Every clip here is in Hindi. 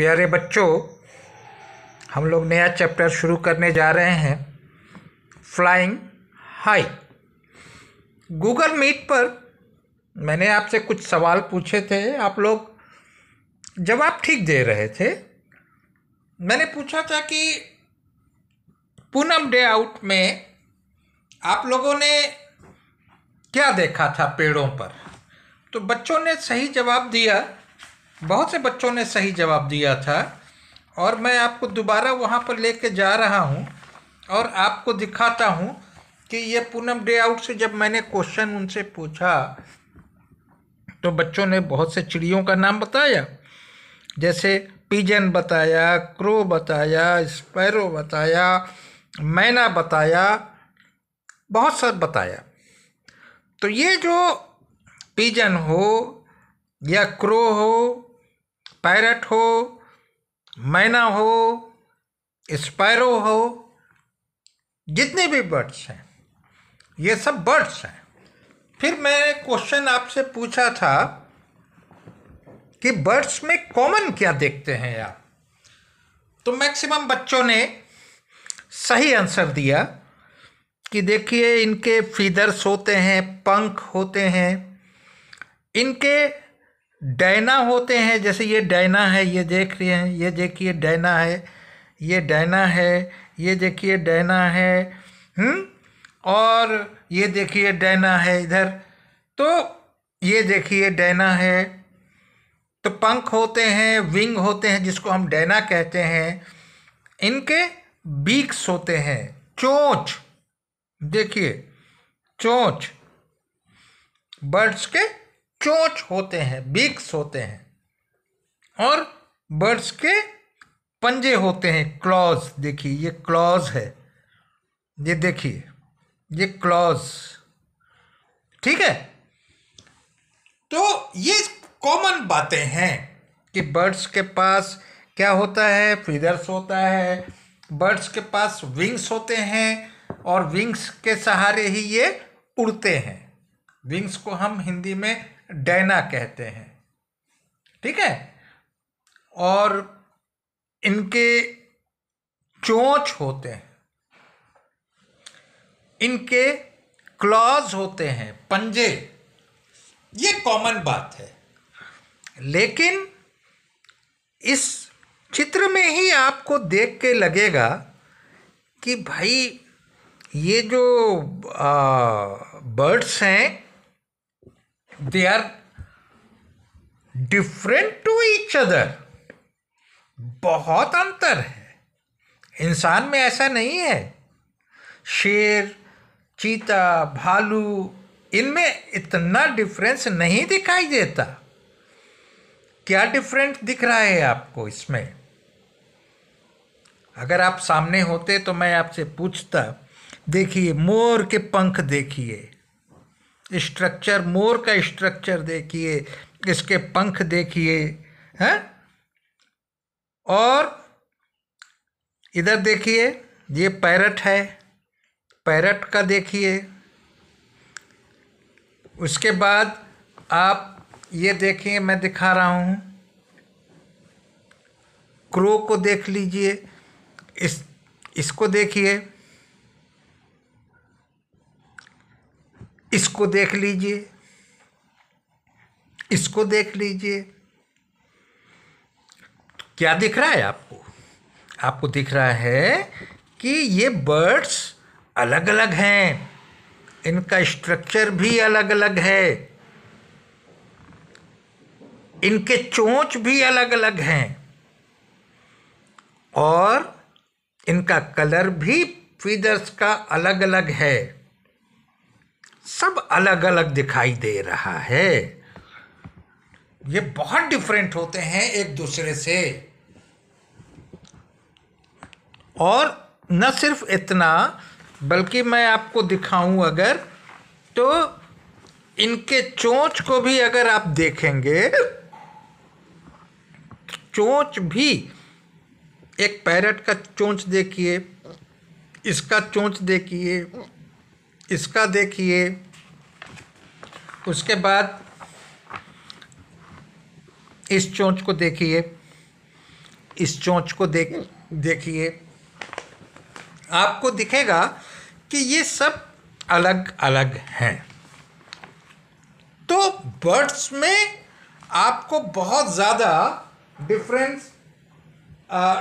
प्यारे बच्चों हम लोग नया चैप्टर शुरू करने जा रहे हैं फ्लाइंग हाई गूगल मीट पर मैंने आपसे कुछ सवाल पूछे थे आप लोग जवाब ठीक दे रहे थे मैंने पूछा था कि पूनम डे आउट में आप लोगों ने क्या देखा था पेड़ों पर तो बच्चों ने सही जवाब दिया बहुत से बच्चों ने सही जवाब दिया था और मैं आपको दोबारा वहाँ पर लेके जा रहा हूँ और आपको दिखाता हूँ कि ये पूनम डे आउट से जब मैंने क्वेश्चन उनसे पूछा तो बच्चों ने बहुत से चिड़ियों का नाम बताया जैसे पिजन बताया क्रो बताया स्पैरो बताया मैना बताया बहुत सब बताया तो ये जो पिजन हो या क्रो हो पैरट हो मैना हो स्पैरो हो जितने भी बर्ड्स हैं ये सब बर्ड्स हैं फिर मैं क्वेश्चन आपसे पूछा था कि बर्ड्स में कॉमन क्या देखते हैं आप तो मैक्सिमम बच्चों ने सही आंसर दिया कि देखिए इनके फीदर्स होते हैं पंख होते हैं इनके डैना होते हैं जैसे ये डैना है ये देख रहे हैं ये देखिए डैना है ये डैना है ये देखिए डैना है हुँ? हम्म, और ये देखिए डैना है इधर तो ये देखिए डैना है तो पंख होते हैं विंग होते हैं जिसको हम डैना कहते हैं इनके बीक्स होते हैं चोंच देखिए चोंच बर्ड्स के चोच होते हैं बीक्स होते हैं और बर्ड्स के पंजे होते हैं क्लॉज देखिए ये क्लॉज है ये देखिए ये क्लॉज ठीक है तो ये कॉमन बातें हैं कि बर्ड्स के पास क्या होता है फीदर्स होता है बर्ड्स के पास विंग्स होते हैं और विंग्स के सहारे ही ये उड़ते हैं विंग्स को हम हिंदी में डैना कहते हैं ठीक है और इनके चोंच होते हैं इनके क्लॉज होते हैं पंजे ये कॉमन बात है लेकिन इस चित्र में ही आपको देख के लगेगा कि भाई ये जो बर्ड्स हैं they are different to each other बहुत अंतर है इंसान में ऐसा नहीं है शेर चीता भालू इनमें इतना डिफरेंस नहीं दिखाई देता क्या डिफरेंट दिख रहा है आपको इसमें अगर आप सामने होते तो मैं आपसे पूछता देखिए मोर के पंख देखिए स्ट्रक्चर मोर का स्ट्रक्चर देखिए इसके पंख देखिए हैं और इधर देखिए ये पैरट है पैरट का देखिए उसके बाद आप ये देखिए मैं दिखा रहा हूँ क्रो को देख लीजिए इस इसको देखिए इसको देख लीजिए इसको देख लीजिए क्या दिख रहा है आपको आपको दिख रहा है कि ये बर्ड्स अलग अलग हैं इनका स्ट्रक्चर भी अलग अलग है इनके चोंच भी अलग अलग हैं और इनका कलर भी फीदर्स का अलग अलग है सब अलग अलग दिखाई दे रहा है ये बहुत डिफरेंट होते हैं एक दूसरे से और न सिर्फ इतना बल्कि मैं आपको दिखाऊं अगर तो इनके चोंच को भी अगर आप देखेंगे चोंच भी एक पैरट का चोंच देखिए इसका चोंच देखिए इसका देखिए उसके बाद इस चोंच को देखिए इस चोंच को देख देखिए आपको दिखेगा कि ये सब अलग अलग हैं तो बर्ड्स में आपको बहुत ज़्यादा डिफरेंस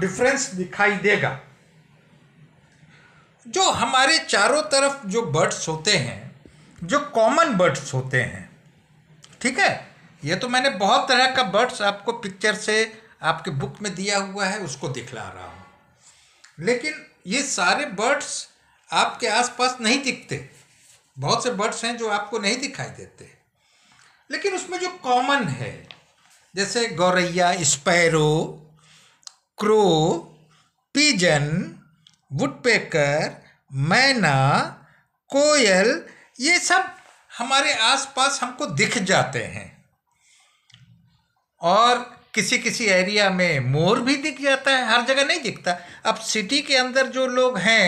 डिफरेंस दिखाई देगा जो हमारे चारों तरफ जो बर्ड्स होते हैं जो कॉमन बर्ड्स होते हैं ठीक है ये तो मैंने बहुत तरह का बर्ड्स आपको पिक्चर से आपके बुक में दिया हुआ है उसको दिखला रहा हूँ लेकिन ये सारे बर्ड्स आपके आसपास नहीं दिखते बहुत से बर्ड्स हैं जो आपको नहीं दिखाई देते लेकिन उसमें जो कॉमन है जैसे गौरैया स्पैरो क्रो पीजन वुडपेकर मैना कोयल ये सब हमारे आसपास हमको दिख जाते हैं और किसी किसी एरिया में मोर भी दिख जाता है हर जगह नहीं दिखता अब सिटी के अंदर जो लोग हैं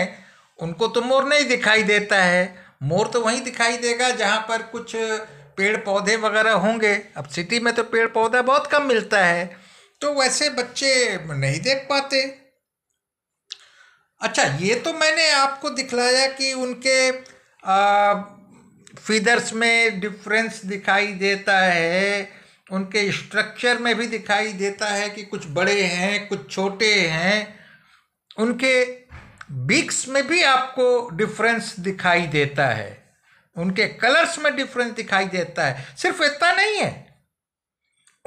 उनको तो मोर नहीं दिखाई देता है मोर तो वहीं दिखाई देगा जहाँ पर कुछ पेड़ पौधे वगैरह होंगे अब सिटी में तो पेड़ पौधा बहुत कम मिलता है तो वैसे बच्चे नहीं देख पाते अच्छा ये तो मैंने आपको दिखलाया कि उनके फिदर्स में डिफरेंस दिखाई देता है उनके स्ट्रक्चर में भी दिखाई देता है कि कुछ बड़े हैं कुछ छोटे हैं उनके बिक्स में भी आपको डिफरेंस दिखाई देता है उनके कलर्स में डिफरेंस दिखाई देता है सिर्फ इतना नहीं है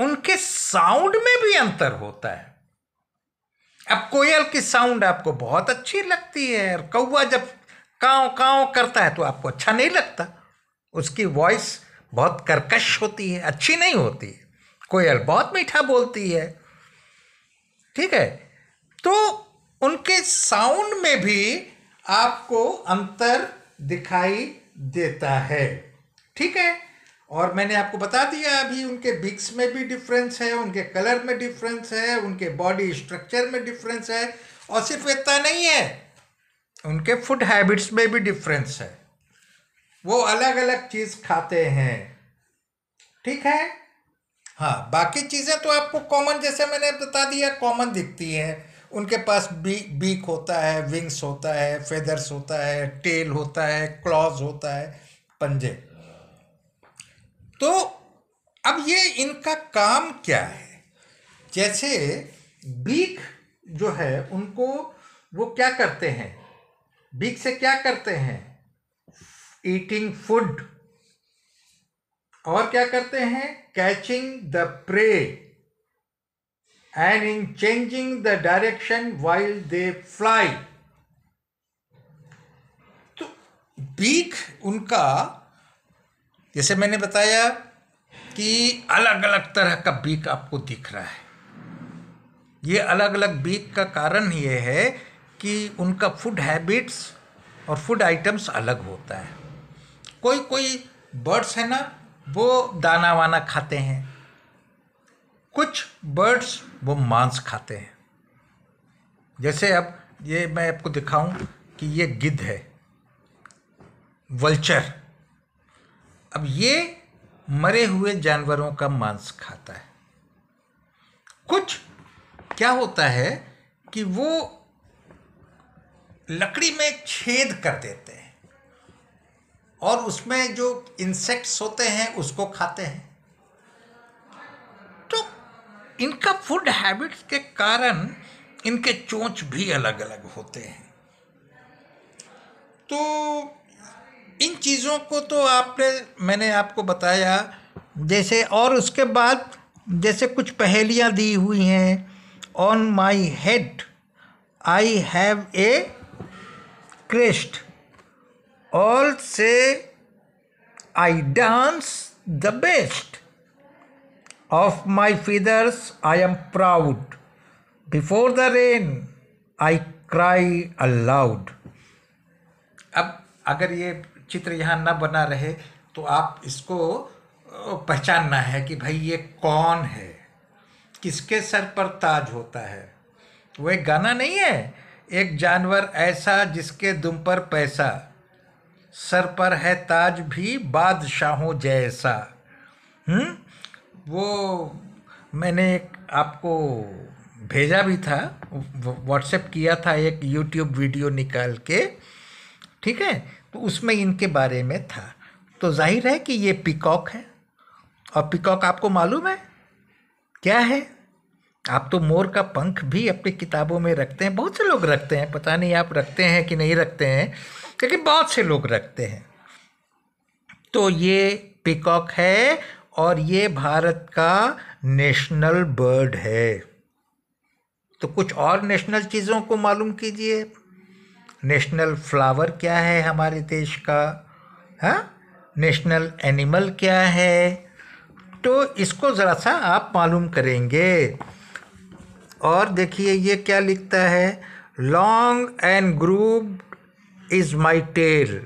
उनके साउंड में भी अंतर होता है अब कोयल की साउंड आपको बहुत अच्छी लगती है और कौवा जब काँव काँव करता है तो आपको अच्छा नहीं लगता उसकी वॉइस बहुत कर्कश होती है अच्छी नहीं होती है कोयल बहुत मीठा बोलती है ठीक है तो उनके साउंड में भी आपको अंतर दिखाई देता है ठीक है और मैंने आपको बता दिया अभी उनके बिक्स में भी डिफरेंस है उनके कलर में डिफरेंस है उनके बॉडी स्ट्रक्चर में डिफरेंस है और सिर्फ इतना नहीं है उनके फूड हैबिट्स में भी डिफरेंस है वो अलग अलग चीज़ खाते हैं ठीक है हाँ बाकी चीज़ें तो आपको कॉमन जैसे मैंने बता दिया कॉमन दिखती हैं उनके पास बी बीक होता है विंग्स होता है फेदर्स होता है टेल होता है क्लॉज होता है पंजे तो अब ये इनका काम क्या है जैसे बीक जो है उनको वो क्या करते हैं बीक से क्या करते हैं ईटिंग फूड और क्या करते हैं catching the prey and in changing the direction while they fly तो बीक उनका जैसे मैंने बताया कि अलग अलग तरह का बीक आपको दिख रहा है ये अलग अलग बीक का कारण ये है कि उनका फूड हैबिट्स और फूड आइटम्स अलग होता है कोई कोई बर्ड्स है ना वो दाना वाना खाते हैं कुछ बर्ड्स वो मांस खाते हैं जैसे अब ये मैं आपको दिखाऊं कि ये गिद्ध है वल्चर अब ये मरे हुए जानवरों का मांस खाता है कुछ क्या होता है कि वो लकड़ी में छेद कर देते हैं और उसमें जो इंसेक्ट्स होते हैं उसको खाते हैं तो इनका फूड हैबिट्स के कारण इनके चोंच भी अलग अलग होते हैं तो इन चीज़ों को तो आपने मैंने आपको बताया जैसे और उसके बाद जैसे कुछ पहेलियाँ दी हुई हैं on my head I have a crest all say I dance the best of my feathers I am proud before the rain I cry aloud अब अगर ये चित्र यहाँ ना बना रहे तो आप इसको पहचानना है कि भाई ये कौन है किसके सर पर ताज होता है वो एक गाना नहीं है एक जानवर ऐसा जिसके दुम पर पैसा सर पर है ताज भी बादशाहों जैसा हम्म वो मैंने एक आपको भेजा भी था व्हाट्सएप किया था एक यूट्यूब वीडियो निकाल के ठीक है तो उसमें इनके बारे में था तो जाहिर है कि ये पिकॉक है और पिकॉक आपको मालूम है क्या है आप तो मोर का पंख भी अपनी किताबों में रखते हैं बहुत से लोग रखते हैं पता नहीं आप रखते हैं कि नहीं रखते हैं लेकिन बहुत से लोग रखते हैं तो ये पिकॉक है और ये भारत का नेशनल बर्ड है तो कुछ और नेशनल चीज़ों को मालूम कीजिए नेशनल फ्लावर क्या है हमारे देश का है हाँ? नेशनल एनिमल क्या है तो इसको ज़रा सा आप मालूम करेंगे और देखिए ये क्या लिखता है long and groove is my tail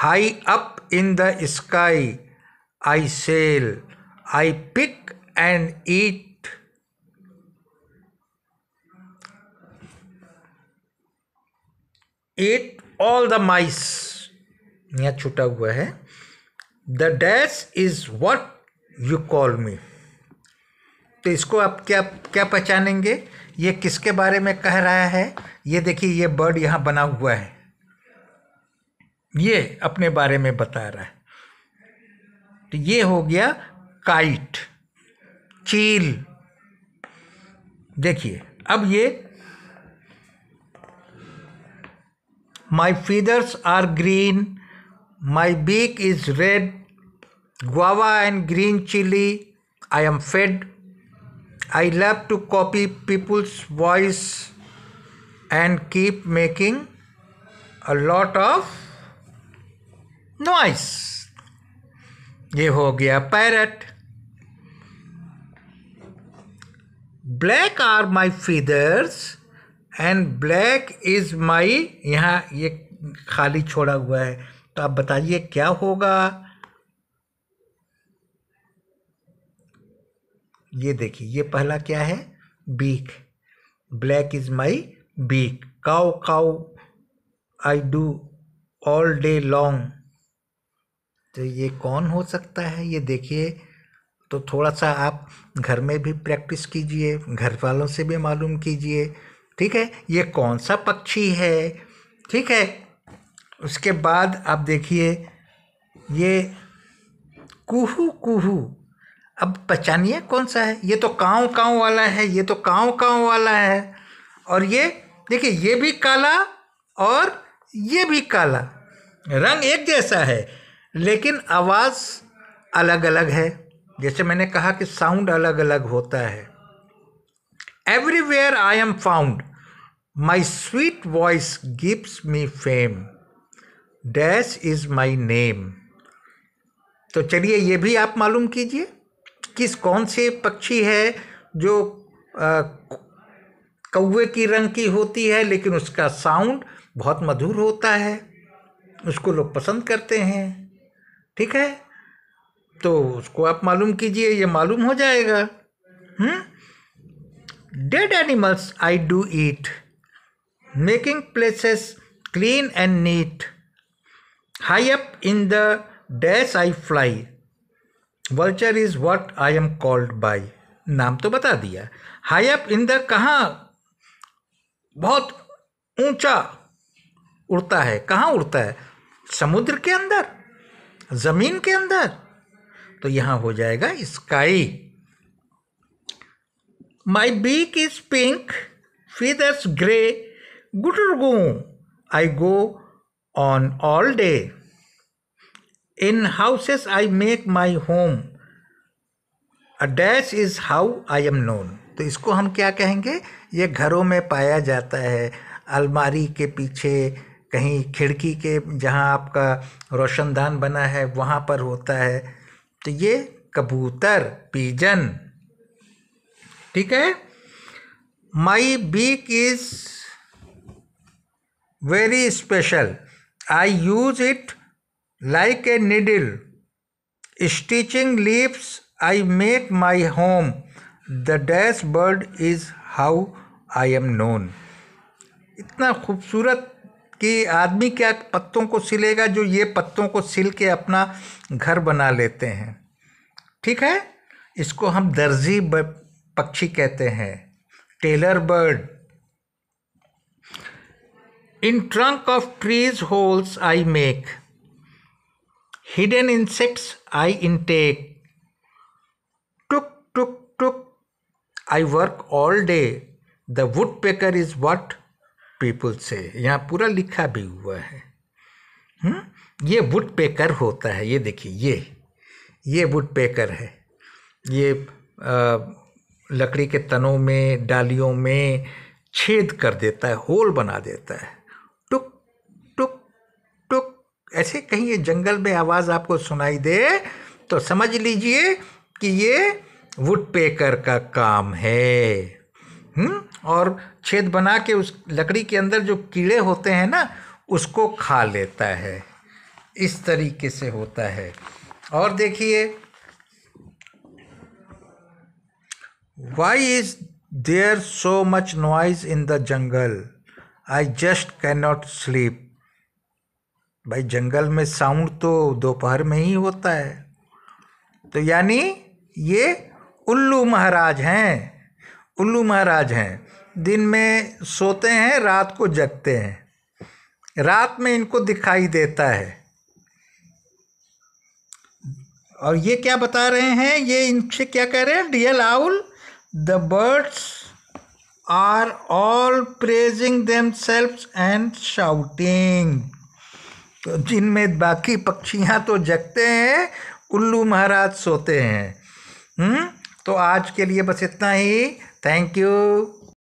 high up in the sky I sail I pick and eat at all the mice यहाँ छुटा हुआ है the dash is what you call me तो इसको आप क्या क्या पहचानेंगे ये किसके बारे में कह रहा है ये देखिए ये बर्ड यहाँ बना हुआ है ये अपने बारे में बता रहा है तो ये हो गया काइट चील देखिए अब ये My feathers are green. My beak is red. Guava and green chili. I am fed. I love to copy people's voice and keep making a lot of noise. ये हो गया parrot black are my feathers and black is my यहाँ ये खाली छोड़ा हुआ है तो आप बताइए क्या होगा ये देखिए ये पहला क्या है beak black is my beak caw caw I do all day long तो ये कौन हो सकता है ये देखिए तो थोड़ा सा आप घर में भी प्रैक्टिस कीजिए घर वालों से भी मालूम कीजिए ठीक है ये कौन सा पक्षी है ठीक है उसके बाद आप देखिए ये कुहू कुहू अब पहचानिए कौन सा है ये तो काँव काँव वाला है ये तो काँव काँव वाला है और ये देखिए ये भी काला और ये भी काला रंग एक जैसा है लेकिन आवाज़ अलग अलग है जैसे मैंने कहा कि साउंड अलग अलग होता है everywhere I am found My sweet voice gives me fame. Dash is my name तो चलिए ये भी आप मालूम कीजिए किस कौन से पक्षी है जो कौवे की रंग की होती है लेकिन उसका साउंड बहुत मधुर होता है उसको लोग पसंद करते हैं ठीक है तो उसको आप मालूम कीजिए ये मालूम हो जाएगा dead animals I do eat making places clean and neat. High up in the dash I fly. Vulture is what I am called by. नाम तो बता दिया हाई अप इन द कहाँ बहुत ऊंचा उड़ता है कहाँ उड़ता है समुद्र के अंदर ज़मीन के अंदर तो यहाँ हो जाएगा sky my beak is pink feathers grey गुटर गो I go on all day in houses I make my home a dash is how I am known तो इसको हम क्या कहेंगे ये घरों में पाया जाता है अलमारी के पीछे कहीं खिड़की के जहाँ आपका रोशनदान बना है वहाँ पर होता है तो ये कबूतर पीजन ठीक है my beak is very special. I use it like a needle. Stitching leaves, I make my home. The dash bird is how I am known. इतना खूबसूरत कि आदमी क्या पत्तों को सिलेगा जो ये पत्तों को सिल के अपना घर बना लेते हैं ठीक है इसको हम दर्जी पक्षी कहते हैं tailor bird in trunk of trees holes I make hidden insects I intake टुक टुक टुक I work all day the woodpecker is what people say यहाँ पूरा लिखा भी हुआ है हुँ? ये वुड पेकर होता है ये देखिए ये ये वुड पेकर है ये लकड़ी के तनों में डालियों में छेद कर देता है होल बना देता है ऐसे कहीं ये जंगल में आवाज़ आपको सुनाई दे तो समझ लीजिए कि ये वुड पेकर का काम है हुँ? हम्म? और छेद बना के उस लकड़ी के अंदर जो कीड़े होते हैं ना उसको खा लेता है इस तरीके से होता है और देखिए why is there so much noise in the jungle I just can not sleep भाई जंगल में साउंड तो दोपहर में ही होता है तो यानी ये उल्लू महाराज हैं उल्लू महाराज हैं दिन में सोते हैं रात को जगते हैं रात में इनको दिखाई देता है और ये क्या बता रहे हैं ये इनसे क्या कह रहे हैं dear owl the birds are all praising them self and shouting तो जिनमें बाकी पक्षियाँ तो जगते हैं उल्लू महाराज सोते हैं हुँ? हम्म? तो आज के लिए बस इतना ही थैंक यू